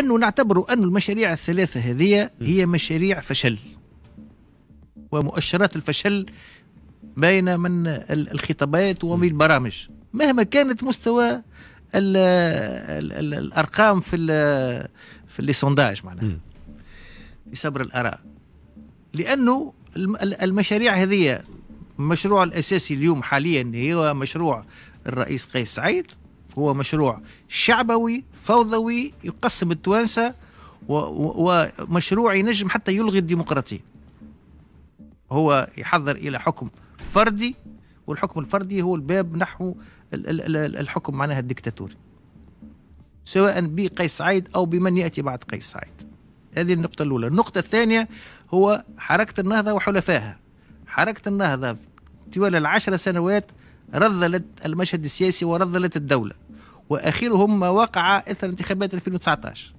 لانه نعتبر ان المشاريع الثلاثه هذه هي مشاريع فشل ومؤشرات الفشل باينه من الخطابات ومن البرامج مهما كانت مستوى الـ الـ الـ الارقام في الـ في لي سونداج معناها في صبر الاراء لانه المشاريع هذه المشروع الاساسي اليوم حاليا هو مشروع الرئيس قيس سعيد هو مشروع شعبوي فوضوي يقسم التوانسة ومشروع ينجم حتى يلغي الديمقراطية هو يحضر إلى حكم فردي والحكم الفردي هو الباب نحو الحكم معناها الدكتاتوري سواء بقيس سعيد أو بمن يأتي بعد قيس سعيد هذه النقطة الأولى النقطة الثانية هو حركة النهضة وحلفائها حركة النهضة طوال العشر سنوات رذلت المشهد السياسي ورذلت الدولة وآخرهم ما وقع إثر انتخابات 2019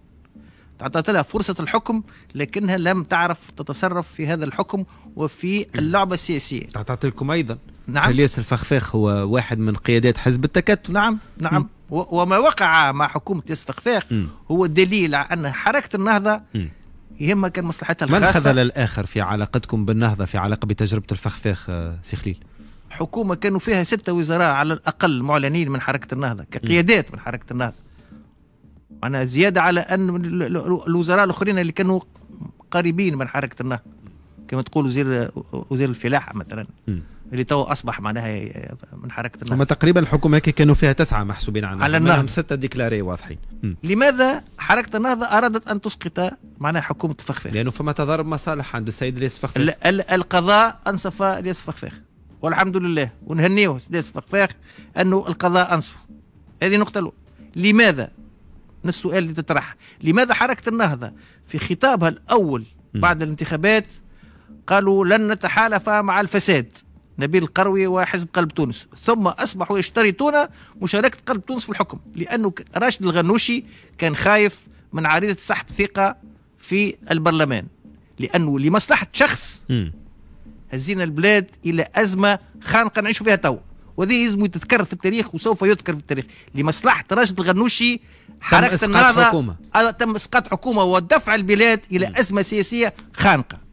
أعطت لها فرصة الحكم لكنها لم تعرف تتصرف في هذا الحكم وفي اللعبة السياسية أعطت لكم أيضا نعم الياس الفخفاخ هو واحد من قيادات حزب التكتل نعم نعم م. وما وقع مع حكومة الياس الفخفاخ هو دليل على أن حركة النهضة م. يهمها كان مصلحتها الخاصة من خذل الآخر في علاقتكم بالنهضة في علاقة بتجربة الفخفاخ آه، سي خليل حكومه كانوا فيها ستة وزراء على الاقل معلنين من حركه النهضه كقيادات من حركه النهضه معناها زياده على ان الوزراء الاخرين اللي كانوا قريبين من حركه النهضه كما تقول وزير وزير الفلاحه مثلا م. اللي تو اصبح معناها من حركه النهضه هما تقريبا الحكومه هيك كانوا فيها تسعه محسوبين عنها على النهضه سته ديكلاري واضحين م. لماذا حركه النهضه ارادت ان تسقط معناها حكومه فخفاخ؟ لانه فما تضارب مصالح عند السيد الياس فخفاخ القضاء انصف الياس فخفاخ والحمد لله ونهنيه سداس فخفاخ انه القضاء انصف هذه نقطه الاولى لماذا السؤال اللي تطرح لماذا حركه النهضه في خطابها الاول بعد الانتخابات قالوا لن نتحالف مع الفساد نبيل القروي وحزب قلب تونس ثم أصبحوا يشترطون مشاركة قلب تونس في الحكم لأنه راشد الغنوشي كان خايف من عريضة سحب ثقة في البرلمان لأنه لمصلحة شخص م. هزينا البلاد الى ازمه خانقه نعيشوا فيها تو وهذه يلزم تتكرر في التاريخ وسوف يذكر في التاريخ لمصلحه راشد الغنوشي حركه النهضه آه، تم اسقاط حكومه ودفع البلاد الى ازمه سياسيه خانقه